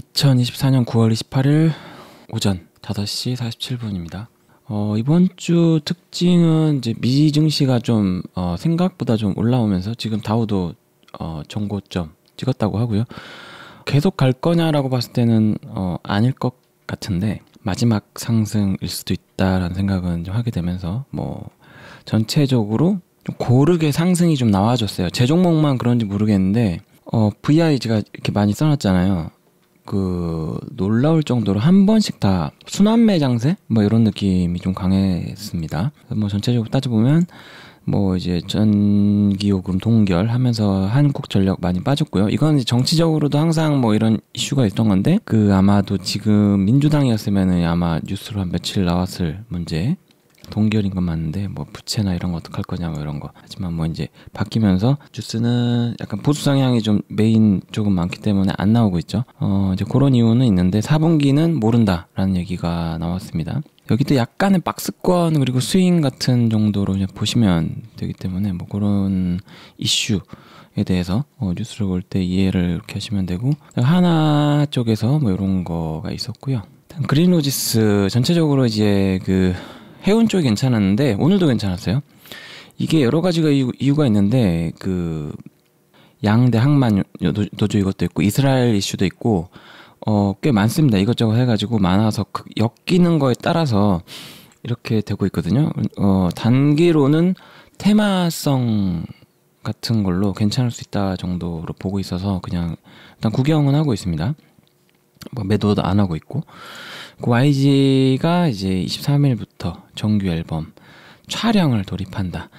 2024년 9월 28일 오전 5시 47분입니다. 어, 이번 주 특징은 이제 미 증시가 좀 어, 생각보다 좀 올라오면서 지금 다우도 어, 정고점 찍었다고 하고요. 계속 갈 거냐라고 봤을 때는 어, 아닐 것 같은데 마지막 상승일 수도 있다라는 생각은 좀 하게 되면서 뭐 전체적으로 좀 고르게 상승이 좀 나와줬어요. 제 종목만 그런지 모르겠는데 어, VIG가 이렇게 많이 써놨잖아요. 그 놀라울 정도로 한 번씩 다 순환매 장세 뭐 이런 느낌이 좀 강했습니다. 뭐 전체적으로 따져보면 뭐 이제 전기요금 동결 하면서 한국 전력 많이 빠졌고요. 이건 정치적으로도 항상 뭐 이런 이슈가 있던 건데 그 아마도 지금 민주당이었으면은 아마 뉴스로 한 며칠 나왔을 문제 동결인 건 맞는데 뭐 부채나 이런 거 어떡할 거냐 뭐 이런 거 하지만 뭐 이제 바뀌면서 주스는 약간 보수 성향이 좀 메인 조금 많기 때문에 안 나오고 있죠 어 이제 그런 이유는 있는데 4분기는 모른다라는 얘기가 나왔습니다 여기도 약간의 박스권 그리고 스윙 같은 정도로 그냥 보시면 되기 때문에 뭐 그런 이슈 에 대해서 어, 뉴스를 볼 때 이해를 이렇게 하시면 되고 하나 쪽에서 뭐 이런 거가 있었고요. 그린로지스 전체적으로 이제 그 해운 쪽이 괜찮았는데 오늘도 괜찮았어요. 이게 여러 가지가 이유, 가 있는데 그 양대 항만 노조 이것도 있고 이스라엘 이슈도 있고 어, 꽤 많습니다. 이것저것 해가지고 많아서 그 엮이는 거에 따라서 이렇게 되고 있거든요. 어, 단기로는 테마성 같은 걸로 괜찮을 수 있다 정도로 보고 있어서 그냥 일단 구경은 하고 있습니다. 뭐 매도도 안 하고 있고 그 YG가 이제 23일부터 정규 앨범 촬영을 돌입한다.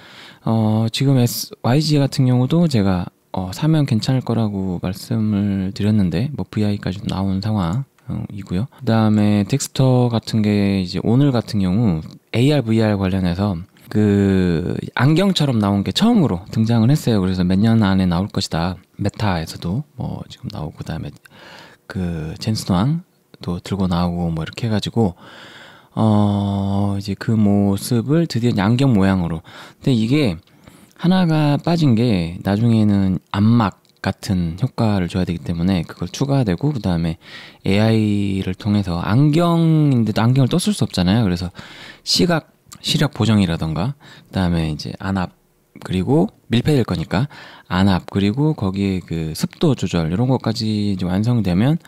어, 지금 S, YG 같은 경우도 제가 어, 사면 괜찮을 거라고 말씀을 드렸는데 뭐 VI까지 나온 상황이고요. 그다음에 텍스터 같은 게 이제 오늘 같은 경우 AR VR 관련해서 그 안경처럼 나온 게 처음으로 등장을 했어요. 그래서 몇 년 안에 나올 것이다. 메타에서도 뭐 지금 나오고 그다음에 그 젠스왕 또 들고 나오고 뭐 이렇게 해가지고 어 이제 그 모습을 드디어 양경 모양으로 근데 이게 하나가 빠진 게 나중에는 암막 같은 효과를 줘야 되기 때문에 그걸 추가되고 그 다음에 AI를 통해서 안경인데도 안경을 떴을 수 없잖아요. 그래서 시각 시력 보정이라던가 그 다음에 이제 안압 그리고 밀폐될 거니까 안압 그리고 거기에 그 습도 조절 이런 것까지 완성되면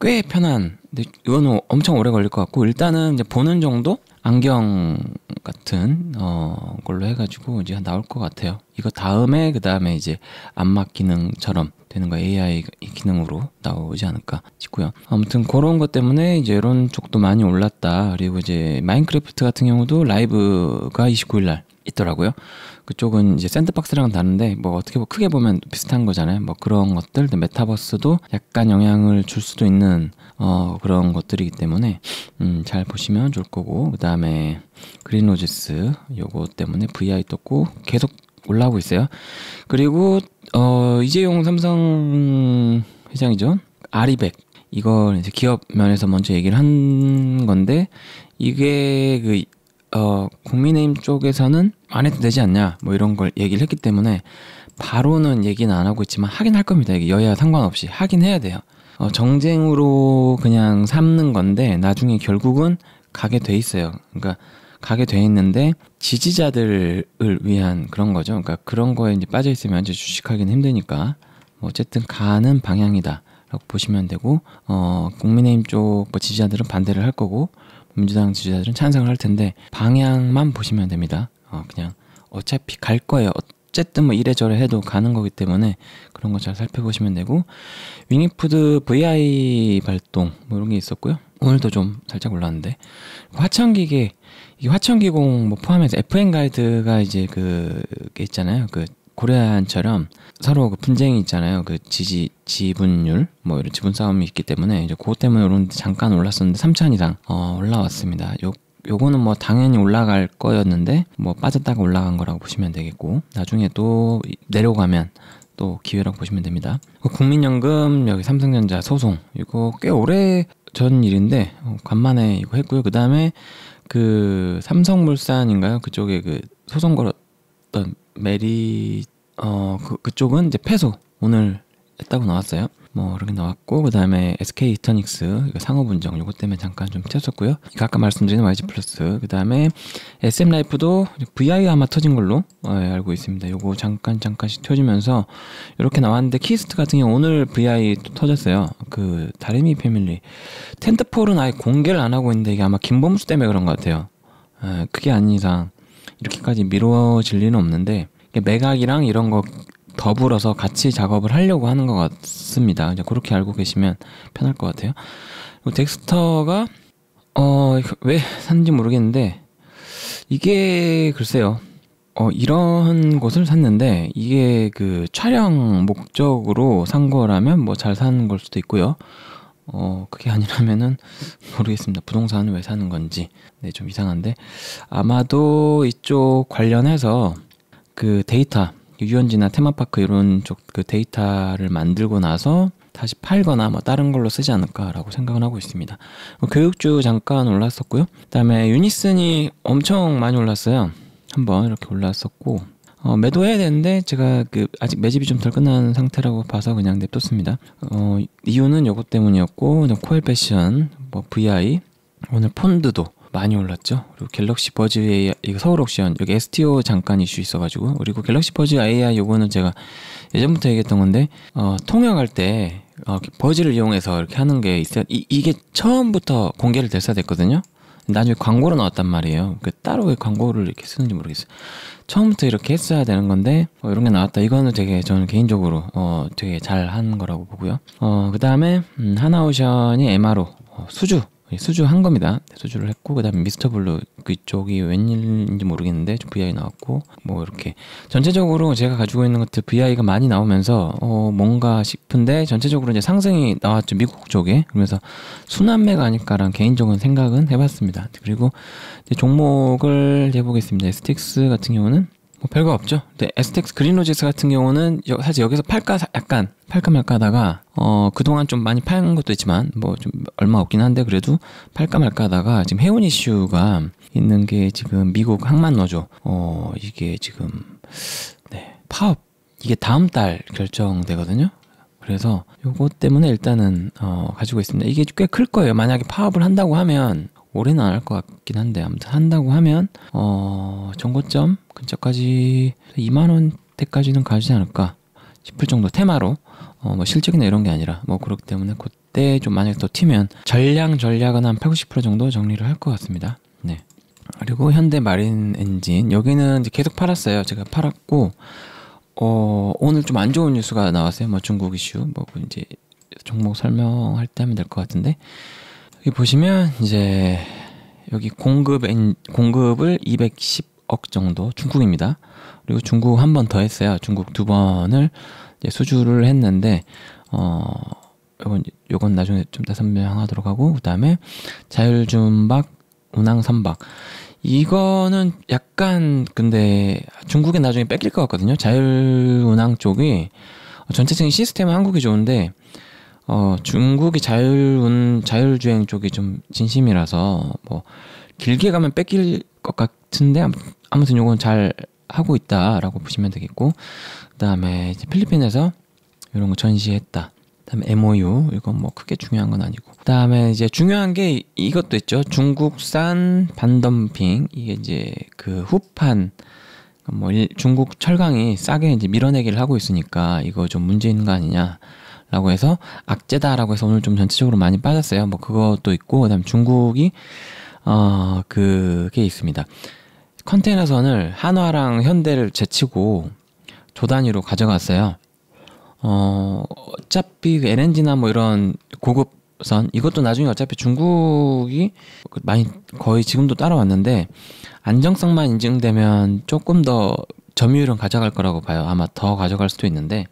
꽤 편한. 근데 이거는 엄청 오래 걸릴 것 같고 일단은 이제 보는 정도 안경 같은 어 걸로 해가지고 이제 나올 것 같아요. 이거 다음에 그 다음에 이제 안마 기능처럼 되는 거 AI 기능으로 나오지 않을까 싶고요. 아무튼 그런 것 때문에 이제 이런 쪽도 많이 올랐다. 그리고 이제 마인크래프트 같은 경우도 라이브가 29일 날 있더라고요. 그쪽은 이제 샌드박스랑 다른데 뭐 어떻게 크게 보면 비슷한 거잖아요. 뭐 그런 것들, 메타버스도 약간 영향을 줄 수도 있는 어, 그런 것들이기 때문에 음, 잘 보시면 좋을 거고 그 다음에 그린로지스 요거 때문에 VI 떴고 계속 올라오고 있어요. 그리고 어, 이재용 삼성 회장이죠. 아리백 이걸 이제 기업 면에서 먼저 얘기를 한 건데 이게 그 어, 국민의힘 쪽에서는 안 해도 되지 않냐 뭐 이런 걸 얘기를 했기 때문에 바로는 얘기는 안 하고 있지만 하긴 할 겁니다. 이게 여야 상관없이 하긴 해야 돼요. 어, 정쟁으로 그냥 삼는 건데 나중에 결국은 가게 돼 있어요. 그러니까 가게 돼 있는데 지지자들을 위한 그런 거죠. 그러니까 그런 거에 이제 빠져 있으면 이제 주식하기는 힘드니까 뭐 어쨌든 가는 방향이다라고 보시면 되고 어 국민의힘 쪽 뭐 지지자들은 반대를 할 거고 민주당 지지자들은 찬성을 할 텐데 방향만 보시면 됩니다. 어, 그냥 어차피 갈 거예요. 어쨌든 뭐 이래저래 해도 가는 거기 때문에 그런 거 잘 살펴보시면 되고 위니푸드 VI 발동 뭐 이런 게 있었고요. 오늘도 좀 살짝 올랐는데 화천기계 이 화천기공 뭐 포함해서 FN 가이드가 이제 그게 있잖아요. 그 고려한처럼 서로 그 분쟁이 있잖아요. 그 지지 지분율 뭐 이런 지분 싸움이 있기 때문에 이제 그것 때문에 오런 잠깐 올랐었는데 3천 이상 어, 올라왔습니다. 요 요거는 뭐 당연히 올라갈 거였는데 뭐 빠졌다가 올라간 거라고 보시면 되겠고 나중에 또 내려가면 또 기회라고 보시면 됩니다. 그 국민연금 여기 삼성전자 소송 이거 꽤 오래 전 일인데 어, 간만에 이거 했고요. 그 다음에 그 삼성물산인가요? 그쪽에 그 소송 걸었던 메리 어 그, 그쪽은 이제 패소 오늘 했다고 나왔어요. 뭐 이렇게 나왔고 그 다음에 SK 이터닉스 상호분정 요거 때문에 잠깐 좀 튀었었고요. 아까 말씀드린 YG 플러스 그 다음에 SM 라이프도 VI 아마 터진 걸로 어, 예, 알고 있습니다. 요거 잠깐 잠깐씩 터지면서 이렇게 나왔는데 키스트 같은 경우 오늘 VI 또 터졌어요. 그 다리미 패밀리 텐트폴은 아예 공개를 안 하고 있는데 이게 아마 김범수 때문에 그런 것 같아요. 에, 예, 그게 아닌 이상 이렇게까지 미뤄질 리는 없는데 매각이랑 이런 거 더불어서 같이 작업을 하려고 하는 것 같습니다. 이제 그렇게 알고 계시면 편할 것 같아요. 덱스터가 어왜 샀는지 모르겠는데 이게 글쎄요. 어 이런 곳을 샀는데 이게 그 촬영 목적으로 산 거라면 뭐 잘 산 걸 수도 있고요. 어, 그게 아니라면은 모르겠습니다. 부동산을왜 사는 건지. 네, 좀 이상한데. 아마도 이쪽 관련해서 그 데이터, 유원지나 테마파크 이런 쪽 그 데이터를 만들고 나서 다시 팔거나 뭐 다른 걸로 쓰지 않을까라고 생각을 하고 있습니다. 뭐 교육주 잠깐 올랐었고요. 그다음에 유니슨이 엄청 많이 올랐어요. 한번 이렇게 올랐었고 어, 매도해야 되는데 제가 그 아직 매집이 좀 덜 끝난 상태라고 봐서 그냥 냅뒀습니다. 어, 이유는 요것 때문이었고 코엘 패션, 뭐 VI, 오늘 폰드도 많이 올랐죠. 그리고 갤럭시 버즈 AI, 이거 서울 옥션, 여기 STO 잠깐 이슈 있어가지고, 그리고 갤럭시 버즈 AI 요거는 제가 예전부터 얘기했던 건데, 어, 통역할 때, 어, 버즈를 이용해서 이렇게 하는 게 있어요. 이, 이게 처음부터 공개를 됐어야 됐거든요. 나중에 광고로 나왔단 말이에요. 그 따로 왜 광고를 이렇게 쓰는지 모르겠어요. 처음부터 이렇게 했어야 되는 건데 어, 이런 게 나왔다. 이거는 되게 저는 개인적으로 어, 되게 잘한 거라고 보고요. 어, 그 다음에 음, 하나오션이 MRO 어, 수주 수주한 겁니다. 네, 수주를 했고 그다음에 미스터 블루 그쪽이 웬일인지 모르겠는데 VI 나왔고 뭐 이렇게 전체적으로 제가 가지고 있는 것들 VI가 많이 나오면서 어 뭔가 싶은데 전체적으로 이제 상승이 나왔죠 미국 쪽에 그러면서 순환매가 아닐까라는 개인적인 생각은 해봤습니다. 그리고 종목을 해보겠습니다. 스틱스 같은 경우는 뭐 별거 없죠. 근데 STX 그린로지스 같은 경우는 여, 사실 여기서 팔까 약간 팔까 말까 하다가 어 그동안 좀 많이 팔은 것도 있지만 뭐 좀 얼마 없긴 한데 그래도 팔까 말까 하다가 지금 해운 이슈가 있는 게 지금 미국 항만 노조 어 이게 지금 네 파업 이게 다음 달 결정되거든요. 그래서 요것 때문에 일단은 어 가지고 있습니다. 이게 꽤 클 거예요. 만약에 파업을 한다고 하면 올해는 안 할 것 같긴 한데 아무튼 한다고 하면 어 정거점 근처까지 2만 원대까지는 가지 않을까 싶을 정도 테마로 어뭐 실적이나 이런 게 아니라 뭐 그렇기 때문에 그때 좀 만약 에더 튀면 전량 전략은 한80% 정도 정리를 할 것 같습니다. 네. 그리고 현대 마린 엔진 여기는 이제 계속 팔았어요. 제가 팔았고 어 오늘 좀 안 좋은 뉴스가 나왔어요. 뭐 중국 이슈 뭐 이제 종목 설명할 때 하면 될 것 같은데 여기 보시면 이제 여기 공급 엔, 공급을 210억 정도 중국입니다. 그리고 중국 한 번 더 했어요. 중국 두 번을 수주를 했는데 어 요건 요건 나중에 좀 더 설명하도록 하고 그다음에 자율준박 운항 선박 이거는 약간 근데 중국에 나중에 뺏길 것 같거든요. 자율 운항 쪽이 전체적인 시스템은 한국이 좋은데 어, 중국이 자율운 자율주행 쪽이 좀 진심이라서 뭐 길게 가면 뺏길 것 같은데 아무튼 요건 잘 하고 있다라고 보시면 되겠고 그다음에 이제 필리핀에서 이런 거 전시했다. 그다음에 MOU 이건 뭐 크게 중요한 건 아니고 그다음에 이제 중요한 게 이것도 있죠 중국산 반덤핑 이게 이제 그 후판 뭐 일, 중국 철강이 싸게 이제 밀어내기를 하고 있으니까 이거 좀 문제 있는 거 아니냐 라고 해서 악재다라고 해서 오늘 좀 전체적으로 많이 빠졌어요. 뭐 그것도 있고 그다음 중국이 어 그게 있습니다. 컨테이너선을 한화랑 현대를 제치고 조 단위로 가져갔어요. 어 어차피 그 LNG나 뭐 이런 고급 선 이것도 나중에 어차피 중국이 그 많이 거의 지금도 따라왔는데 안정성만 인증되면 조금 더 점유율은 가져갈 거라고 봐요. 아마 더 가져갈 수도 있는데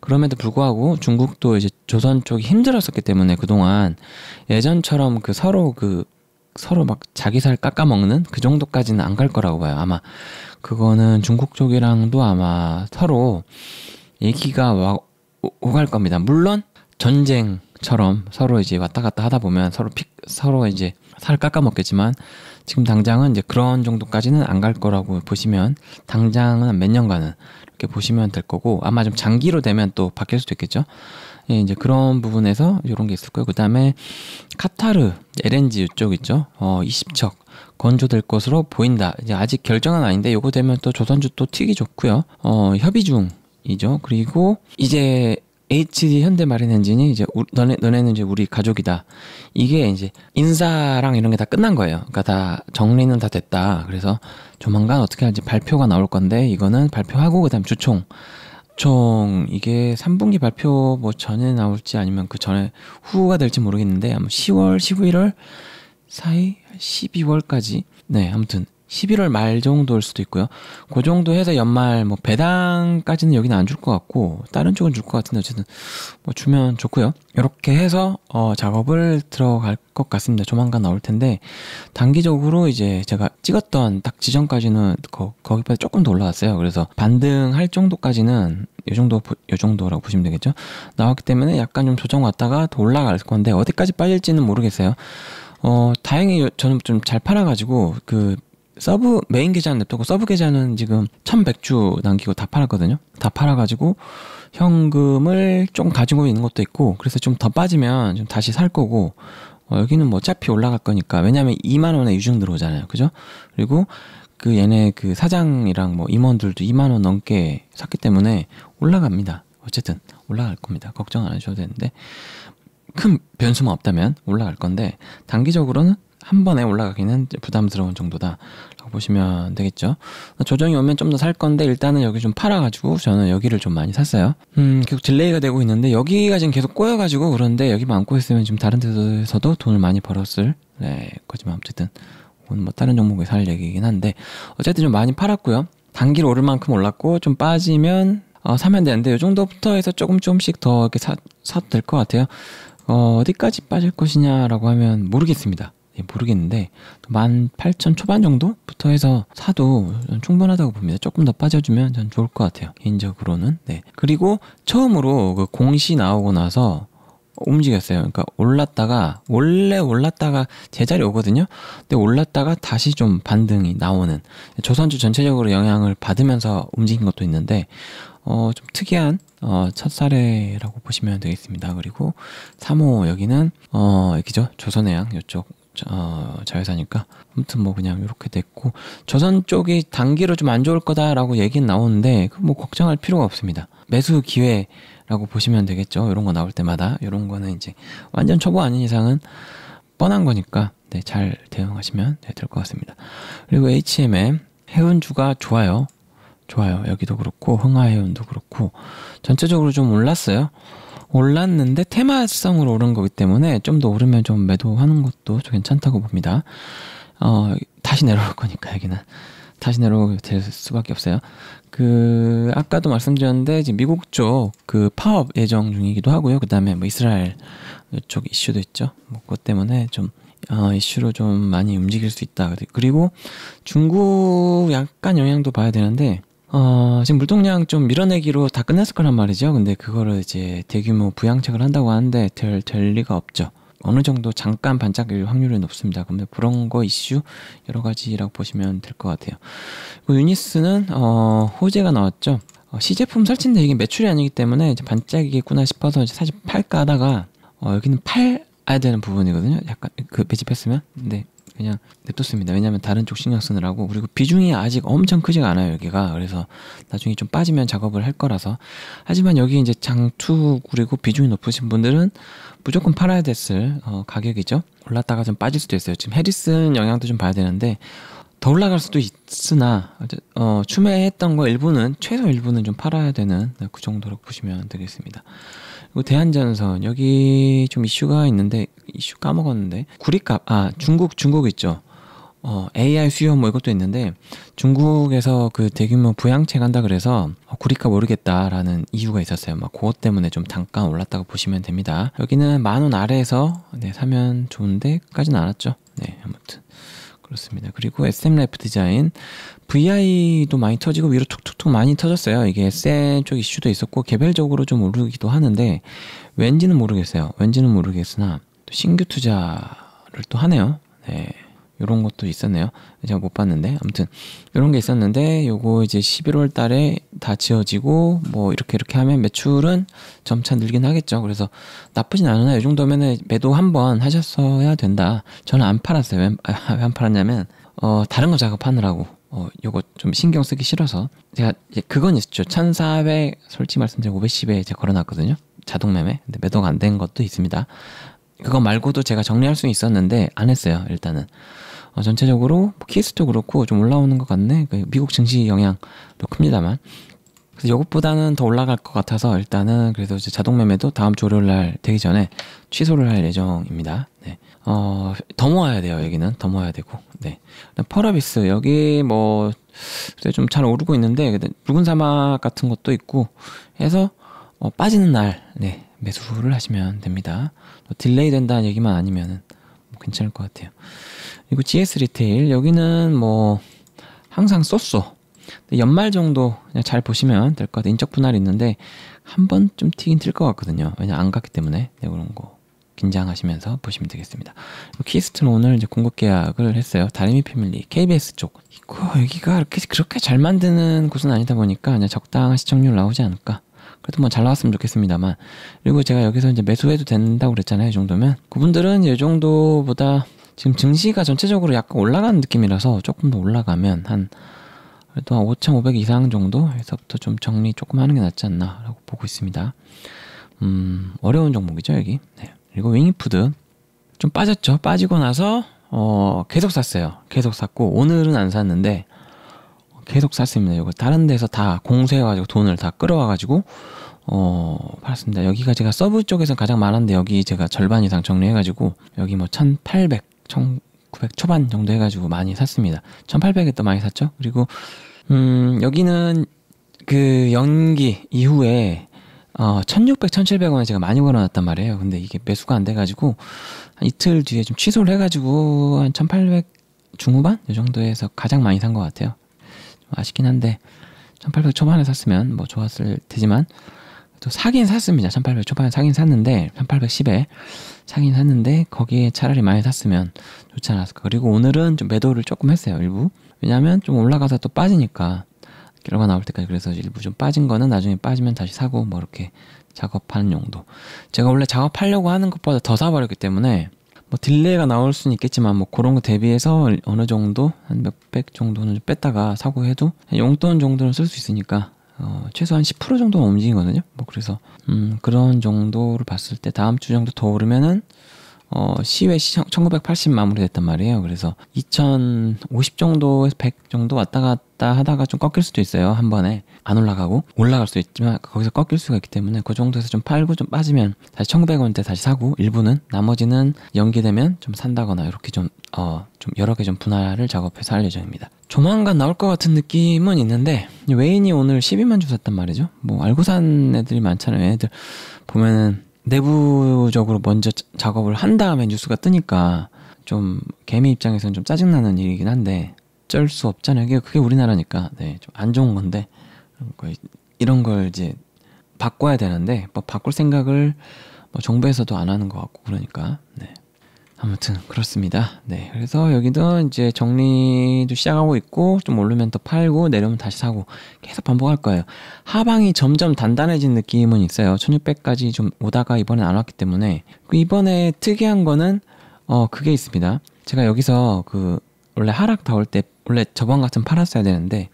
그럼에도 불구하고 중국도 이제 조선 쪽이 힘들었었기 때문에 그동안 예전처럼 그 서로 그 서로 막 자기 살 깎아먹는 그 정도까지는 안 갈 거라고 봐요. 아마 그거는 중국 쪽이랑도 아마 서로 얘기가 와, 오, 오갈 겁니다. 물론 전쟁처럼 서로 이제 왔다 갔다 하다 보면 서로 픽, 서로 이제 살 깎아먹겠지만 지금 당장은 이제 그런 정도까지는 안 갈 거라고 보시면 당장은 몇 년간은 이렇게 보시면 될 거고 아마 좀 장기로 되면 또 바뀔 수도 있겠죠. 예, 이제 그런 부분에서 이런 게 있을 거예요. 그 다음에 카타르, LNG 이쪽 있죠. 어, 20척 건조될 것으로 보인다. 이제 아직 결정은 아닌데 요거 되면 또 조선주 또 튀기 좋고요. 어, 협의 중. 이죠. 그리고 이제 HD 현대 마린 엔진이 이제 우, 너네 너네는 이제 우리 가족이다. 이게 이제 인사랑 이런 게 다 끝난 거예요. 그러니까 다 정리는 다 됐다. 그래서 조만간 어떻게 할지 발표가 나올 건데 이거는 발표하고 그다음 주총 총 이게 3분기 발표 뭐 전에 나올지 아니면 그 전에 후가 될지 모르겠는데 아마 10월 11월 사이 12월까지 네 아무튼 11월 말 정도일 수도 있고요. 그 정도 해서 연말 뭐 배당까지는 여기는 안 줄 것 같고 다른 쪽은 줄 것 같은데 어쨌든 뭐 주면 좋고요. 이렇게 해서 어 작업을 들어갈 것 같습니다. 조만간 나올 텐데 단기적으로 이제 제가 찍었던 딱 지점까지는 거, 거기보다 조금 더 올라왔어요. 그래서 반등할 정도까지는 요 정도 요 정도라고 보시면 되겠죠. 나왔기 때문에 약간 좀 조정 왔다가 더 올라갈 건데 어디까지 빠질지는 모르겠어요. 어, 다행히 저는 좀 잘 팔아가지고, 그, 서브 메인 계좌는 냅두고 서브 계좌는 지금 1100주 남기고 다 팔았거든요. 다 팔아가지고 현금을 좀 가지고 있는 것도 있고 그래서 좀 더 빠지면 좀 다시 살 거고 어, 여기는 뭐 어차피 올라갈 거니까 왜냐하면 2만 원에 유증 들어오잖아요. 그죠? 그리고 그 얘네 그 사장이랑 뭐 임원들도 2만 원 넘게 샀기 때문에 올라갑니다. 어쨌든 올라갈 겁니다. 걱정 안 하셔도 되는데 큰 변수만 없다면 올라갈 건데 단기적으로는 한 번에 올라가기는 부담스러운 정도다. 보시면 되겠죠. 조정이 오면 좀 더 살 건데 일단은 여기 좀 팔아가지고 저는 여기를 좀 많이 샀어요. 음 계속 딜레이가 되고 있는데 여기가 지금 계속 꼬여가지고 그런데 여기만 안 꼬였으면 지금 다른 데서도 돈을 많이 벌었을 네 거지만 어쨌든 오늘 뭐 다른 종목에 살 얘기긴 한데 어쨌든 좀 많이 팔았고요. 단기로 오를 만큼 올랐고 좀 빠지면 어, 사면 되는데 이 정도부터 해서 조금 조금씩 더 이렇게 사, 사도 될 것 같아요. 어, 어디까지 빠질 것이냐라고 하면 모르겠습니다. 예, 모르겠는데 만 팔천 초반 정도부터 해서 사도 충분하다고 봅니다. 조금 더 빠져주면 전 좋을 것 같아요. 개인적으로는 네. 그리고 처음으로 그 공시 나오고 나서 움직였어요. 그러니까 올랐다가 원래 올랐다가 제자리 오거든요. 근데 올랐다가 다시 좀 반등이 나오는 조선주 전체적으로 영향을 받으면서 움직인 것도 있는데 어, 좀 특이한 어, 첫 사례라고 보시면 되겠습니다. 그리고 3호 여기는 어, 여기죠. 조선해양 이쪽 어, 자회사니까 아무튼 뭐 그냥 이렇게 됐고 저선 쪽이 단기로 좀 안 좋을 거다라고 얘기는 나오는데 그뭐 걱정할 필요가 없습니다. 매수 기회라고 보시면 되겠죠. 이런 거 나올 때마다 이런 거는 이제 완전 초보 아닌 이상은 뻔한 거니까 네, 잘 대응하시면 네, 될것 같습니다. 그리고 HMM 해운주가 좋아요. 좋아요. 여기도 그렇고 흥하해운도 그렇고 전체적으로 좀 올랐어요. 올랐는데 테마성으로 오른 거기 때문에 좀 더 오르면 좀 매도하는 것도 좀 괜찮다고 봅니다. 어, 다시 내려올 거니까 여기는 다시 내려올 수밖에 없어요. 그 아까도 말씀드렸는데 지금 미국 쪽 그 파업 예정 중이기도 하고요. 그다음에 뭐 이스라엘 쪽 이슈도 있죠. 뭐 그것 때문에 좀 어, 이슈로 좀 많이 움직일 수 있다. 그리고 중국 약간 영향도 봐야 되는데 어, 지금 물동량 좀 밀어내기로 다 끝났을 거란 말이죠. 근데 그거를 이제 대규모 부양책을 한다고 하는데 될, 될 리가 없죠. 어느 정도 잠깐 반짝일 확률이 높습니다. 근데 그런 거 이슈 여러 가지라고 보시면 될 것 같아요. 유니스는 어, 호재가 나왔죠. 어, 시제품 설치인데 이게 매출이 아니기 때문에 반짝이겠구나 싶어서 사실 팔까 하다가 어, 여기는 팔아야 되는 부분이거든요. 약간 그 매집했으면. 근데 그냥 냅뒀습니다. 왜냐하면 다른 쪽 신경 쓰느라고 그리고 비중이 아직 엄청 크지가 않아요 여기가 그래서 나중에 좀 빠지면 작업을 할 거라서 하지만 여기 이제 장투 그리고 비중이 높으신 분들은 무조건 팔아야 됐을 어, 가격이죠. 올랐다가 좀 빠질 수도 있어요. 지금 해리슨 영향도 좀 봐야 되는데 더 올라갈 수도 있으나 어, 추매했던 거 일부는 최소 일부는 좀 팔아야 되는 네, 그 정도로 보시면 되겠습니다. 대한전선 여기 좀 이슈가 있는데 이슈 까먹었는데 구리값 아 중국 중국 있죠. 어, AI 수요 뭐 이것도 있는데 중국에서 그 대규모 부양책 한다 그래서 어, 구리값 모르겠다라는 이유가 있었어요. 막 그것 때문에 좀 잠깐 올랐다고 보시면 됩니다. 여기는 만원 아래에서 네, 사면 좋은데 까지는 않았죠. 네 아무튼 그렇습니다. 그리고 SM 라이프 디자인 VI도 많이 터지고 위로 툭툭툭 많이 터졌어요. 이게 세쪽 이슈도 있었고 개별적으로 좀 오르기도 하는데 왠지는 모르겠어요. 왠지는 모르겠으나 또 신규 투자를 또 하네요. 네. 요런 것도 있었네요. 제가 못 봤는데 아무튼 요런게 있었는데 요거 이제 11월 달에 다 지어지고 뭐 이렇게 이렇게 하면 매출은 점차 늘긴 하겠죠. 그래서 나쁘진 않으나 요 정도면은 매도 한 번 하셨어야 된다. 저는 안 팔았어요. 왜안 아, 팔았냐면 어 다른 거 작업하느라고 어, 요거 좀 신경 쓰기 싫어서 제가 이제 그건 있죠. 었1,400 솔직히 말씀드리면 510에 제가 걸어놨거든요. 자동 매매. 근데 매도가 안 된 것도 있습니다. 그거 말고도 제가 정리할 수 있었는데 안 했어요. 일단은 어, 전체적으로 키스도 뭐 그렇고 좀 올라오는 것 같네. 그 미국 증시 영향도 큽니다만. 그래서 이것보다는 더 올라갈 것 같아서 일단은 그래서 이제 자동 매매도 다음 주 월요일 날 되기 전에 취소를 할 예정입니다. 어, 더 모아야 돼요, 여기는. 더 모아야 되고. 네. 펄라비스 여기 뭐, 좀 잘 오르고 있는데, 붉은 사막 같은 것도 있고 해서, 어, 빠지는 날, 네, 매수를 하시면 됩니다. 딜레이 된다는 얘기만 아니면은, 뭐 괜찮을 것 같아요. 그리고 GS 리테일, 여기는 뭐, 항상 쏘쏘. 연말 정도 그냥 잘 보시면 될 것 같아요. 인적 분할이 있는데, 한 번쯤 튀긴 튈 것 같거든요. 왜냐, 안 갔기 때문에. 네, 그런 거. 긴장하시면서 보시면 되겠습니다. 키스트는 오늘 이제 공급 계약을 했어요. 다리미 패밀리 KBS 쪽. 이거 여기가 이렇게 그렇게 잘 만드는 곳은 아니다 보니까 그냥 적당한 시청률 나오지 않을까. 그래도 뭐 잘 나왔으면 좋겠습니다만. 그리고 제가 여기서 이제 매수해도 된다고 그랬잖아요. 이 정도면. 그분들은 이 정도보다 지금 증시가 전체적으로 약간 올라가는 느낌이라서 조금 더 올라가면 한 그래도 한5,500 이상 정도에서부터 좀 정리 조금 하는 게 낫지 않나라고 보고 있습니다. 음, 어려운 종목이죠, 여기. 네. 그리고 윙이푸드 좀 빠졌죠. 빠지고 나서 어, 계속 샀어요. 계속 샀고 오늘은 안 샀는데 계속 샀습니다. 이거 다른 데서 다 공세해가지고 돈을 다 끌어와가지고 어, 팔았습니다. 여기가 제가 서브 쪽에서 가장 많은데 여기 제가 절반 이상 정리해가지고 여기 뭐 1,800, 1,900 초반 정도 해가지고 많이 샀습니다. 1,800에 또 많이 샀죠. 그리고 음, 여기는 그 연기 이후에 어, 1600, 1700원에 제가 많이 걸어놨단 말이에요. 근데 이게 매수가 안 돼가지고 한 이틀 뒤에 좀 취소를 해가지고 한 1800 중후반? 이 정도에서 가장 많이 산 것 같아요. 아쉽긴 한데 1800 초반에 샀으면 뭐 좋았을 테지만 또 사긴 샀습니다. 1800 초반에 사긴 샀는데 1810에 사긴 샀는데 거기에 차라리 많이 샀으면 좋지 않았을까. 그리고 오늘은 좀 매도를 조금 했어요. 일부. 왜냐면좀 올라가서 또 빠지니까 결과 나올 때까지 그래서 일부 좀 빠진 거는 나중에 빠지면 다시 사고 뭐 이렇게 작업하는 용도 제가 원래 작업하려고 하는 것보다 더 사버렸기 때문에 뭐 딜레이가 나올 수는 있겠지만 뭐 그런 거 대비해서 어느 정도 한 몇 백 정도는 좀 뺐다가 사고 해도 용돈 정도는 쓸 수 있으니까 어, 최소한 10% 정도는 움직이거든요. 뭐 그래서 음, 그런 정도를 봤을 때 다음 주 정도 더 오르면은 어, 시외 시청 1980 마무리됐단 말이에요. 그래서 2050 정도에서 100 정도 왔다 갔다 하다가 좀 꺾일 수도 있어요. 한 번에 안 올라가고 올라갈 수 있지만 거기서 꺾일 수가 있기 때문에 그 정도에서 좀 팔고 좀 빠지면 다시 1900원대 다시 사고 일부는 나머지는 연기되면 좀 산다거나 이렇게 좀 어, 좀 여러 개 좀 분할을 작업해서 할 예정입니다. 조만간 나올 것 같은 느낌은 있는데 웨인이 오늘 12만 주 샀단 말이죠. 뭐 알고 산 애들이 많잖아요. 애들 보면은 내부적으로 먼저 작업을 한 다음에 뉴스가 뜨니까 좀 개미 입장에서는 좀 짜증나는 일이긴 한데 쩔 수 없잖아요. 그게 우리나라니까 네, 좀 안 좋은 건데 이런 걸 이제 바꿔야 되는데 뭐 바꿀 생각을 뭐 정부에서도 안 하는 것 같고 그러니까 네. 아무튼 그렇습니다. 네, 그래서 여기도 이제 정리도 시작하고 있고 좀 오르면 또 팔고 내려오면 다시 사고 계속 반복할 거예요. 하방이 점점 단단해진 느낌은 있어요. 1600까지 좀 오다가 이번엔 안 왔기 때문에 그 이번에 특이한 거는 어 그게 있습니다. 제가 여기서 그 원래 하락 다올때 원래 저번 같은 팔았어야 되는데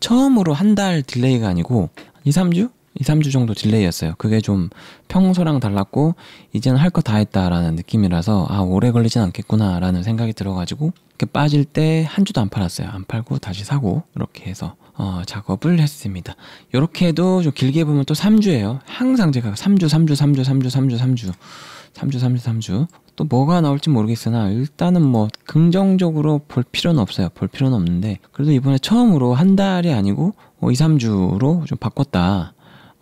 처음으로 한 달 딜레이가 아니고 2, 3주 2, 3주 정도 딜레이였어요. 그게 좀 평소랑 달랐고 이제는 할 거 다 했다라는 느낌이라서 아 오래 걸리진 않겠구나라는 생각이 들어가지고 이렇게 빠질 때 한 주도 안 팔았어요. 안 팔고 다시 사고 이렇게 해서 어, 작업을 했습니다. 이렇게 해도 좀 길게 보면 또 3주예요. 항상 제가 3주, 3주, 3주, 3주, 3주, 3주, 3주, 3주, 3주. 또 뭐가 나올지 모르겠으나 일단은 뭐 긍정적으로 볼 필요는 없어요. 볼 필요는 없는데 그래도 이번에 처음으로 한 달이 아니고 어, 뭐 2, 3주로 좀 바꿨다.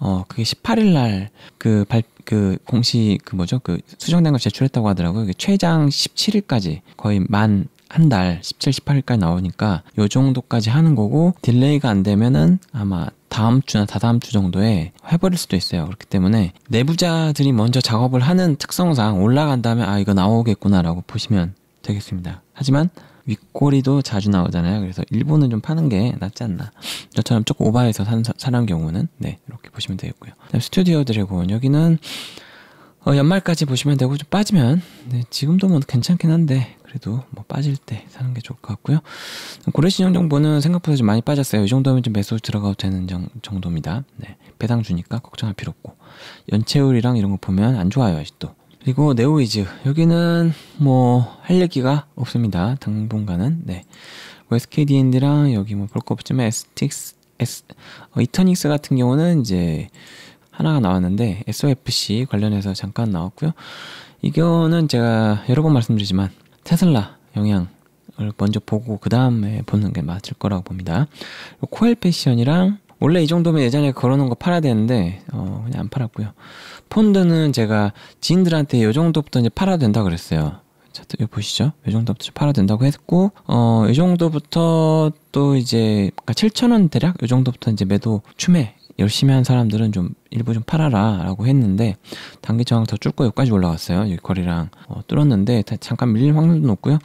어 그게 18일 날 그발그 그 공시 그 뭐죠 그 수정된 걸 제출했다고 하더라고요. 최장 17일까지 거의 만 한 달 17, 18일까지 나오니까 요 정도까지 하는 거고 딜레이가 안 되면은 아마 다음 주나 다다음 주 정도에 해버릴 수도 있어요. 그렇기 때문에 내부자들이 먼저 작업을 하는 특성상 올라간 다음에 아 이거 나오겠구나라고 보시면 되겠습니다. 하지만 윗꼬리도 자주 나오잖아요. 그래서 일본은 좀 파는 게 낫지 않나. 저처럼 조금 오바해서 사는 사람 경우는 네 이렇게 보시면 되겠고요. 다음 스튜디오 드래곤 여기는 어, 연말까지 보시면 되고 좀 빠지면 네, 지금도 뭐 괜찮긴 한데 그래도 뭐 빠질 때 사는 게 좋을 것 같고요. 고래신형 정보는 생각보다 좀 많이 빠졌어요. 이 정도면 좀 매수 들어가도 되는 정, 도입니다 네, 배당 주니까 걱정할 필요 없고 연체율이랑 이런 거 보면 안 좋아요 아직도. 그리고 네오이즈 여기는 뭐 할 얘기가 없습니다. 당분간은 네. SKDND랑 여기 뭐볼 거 없지만 에스틱스 에스, 어, 이터닉스 같은 경우는 이제 하나가 나왔는데 SOFC 관련해서 잠깐 나왔고요. 이거는 제가 여러 번 말씀드리지만 테슬라 영향을 먼저 보고 그 다음에 보는 게 맞을 거라고 봅니다. 코엘 패션이랑 원래 이 정도면 예전에 걸어놓은 거 팔아야 되는데 어, 그냥 안 팔았고요. 폰드는 제가 지인들한테 요 정도부터 이제 팔아도 된다 그랬어요. 자, 또 여기 보시죠. 요 정도부터 팔아도 된다고 했고 어, 요 정도부터 또 이제 그러니까 7 0원 대략 요 정도부터 이제 매도 추매 열심히 한 사람들은 좀 일부 좀 팔아라라고 했는데 단기 저항 더줄 거여기까지 올라갔어요. 여기 거리랑 어, 뚫었는데 잠깐 밀릴 확률도 높고요.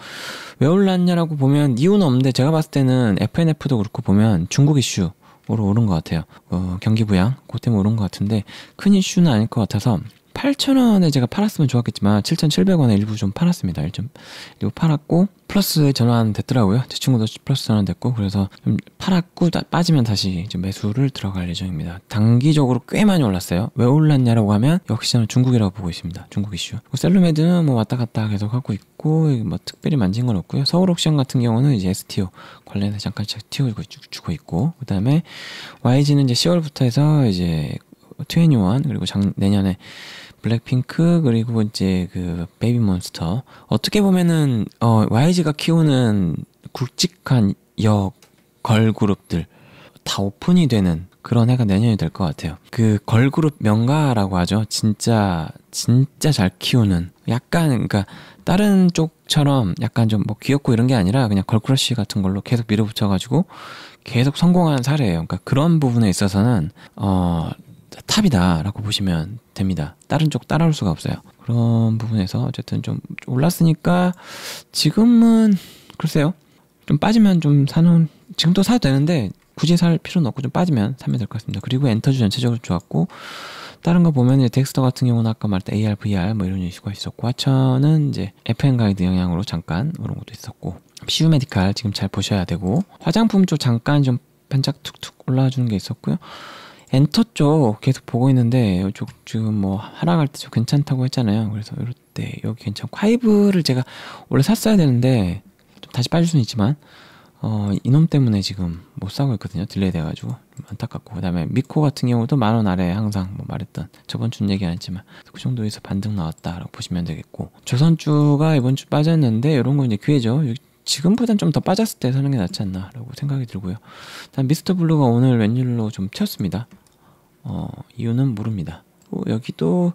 왜 올랐냐라고 보면 이유는 없는데 제가 봤을 때는 FNF도 그렇고 보면 중국 이슈 으로 오른 것 같아요. 어, 경기 부양, 고템 그 오른 것 같은데 큰 이슈는 아닐 것 같아서 8,000원에 제가 팔았으면 좋았겠지만 7,700원에 일부 좀 팔았습니다. 일좀 일부 팔았고 플러스 전환 됐더라고요. 제 친구도 플러스 전환 됐고 그래서 좀 팔았고 다, 빠지면 다시 이제 매수를 들어갈 예정입니다. 단기적으로 꽤 많이 올랐어요. 왜 올랐냐라고 하면 역시 저는 중국이라고 보고 있습니다. 중국 이슈. 뭐 셀루메드는 뭐 왔다 갔다 계속 하고 있고 뭐 특별히 만진 건 없고요. 서울 옥션 같은 경우는 이제 STO 관련해서 잠깐 튀어주고 주고 있고 그다음에 YG는 이제 10월부터 해서 이제 21 그리고 작, 내년에 블랙핑크 그리고 이제 그 베이비몬스터 어떻게 보면은 어, YG가 키우는 굵직한 여걸 그룹들 다 오픈이 되는 그런 해가 내년이 될 것 같아요. 그 걸그룹 명가라고 하죠. 진짜 진짜 잘 키우는 약간 그러니까 다른 쪽처럼 약간 좀 뭐 귀엽고 이런 게 아니라 그냥 걸크러쉬 같은 걸로 계속 밀어붙여가지고 계속 성공한 사례예요. 그러니까 그런 부분에 있어서는 어 탑이다라고 보시면 됩니다. 다른 쪽 따라올 수가 없어요. 그런 부분에서 어쨌든 좀 올랐으니까 지금은 글쎄요. 좀 빠지면 좀 사는 지금도 사도 되는데 굳이 살 필요는 없고 좀 빠지면 사면 될 것 같습니다. 그리고 엔터주 전체적으로 좋았고 다른 거 보면 이제 덱스터 같은 경우는 아까 말했던 AR, VR 뭐 이런 이슈가 있었고 화천은 이제 FN 가이드 영향으로 잠깐 그런 것도 있었고 시우 메디칼 지금 잘 보셔야 되고 화장품 쪽 잠깐 좀 반짝 툭툭 올라와 주는 게 있었고요. 엔터 쪽 계속 보고 있는데 이쪽 지금 뭐 하락할 때 좀 괜찮다고 했잖아요. 그래서 이럴 때 여기 괜찮고 하이브를 제가 원래 샀어야 되는데 좀 다시 빠질 수는 있지만 어 이놈 때문에 지금 못 사고 있거든요. 딜레이 돼가지고 좀 안타깝고 그다음에 미코 같은 경우도 만원 아래 항상 뭐 말했던 저번 주는 얘기 안 했지만 그 정도에서 반등 나왔다라고 보시면 되겠고 조선주가 이번 주 빠졌는데 이런 건 이제 기회죠. 지금보단 좀 더 빠졌을 때 사는 게 낫지 않나라고 생각이 들고요. 일단 미스터 블루가 오늘 웬일로 좀 튀었습니다. 어, 이유는 모릅니다. 어, 여기도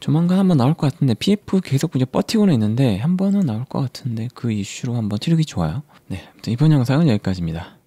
조만간 한번 나올 것 같은데 PF 계속 이제 버티고는 있는데 한 번은 나올 것 같은데 그 이슈로 한번 치기 좋아요. 네, 이번 영상은 여기까지입니다.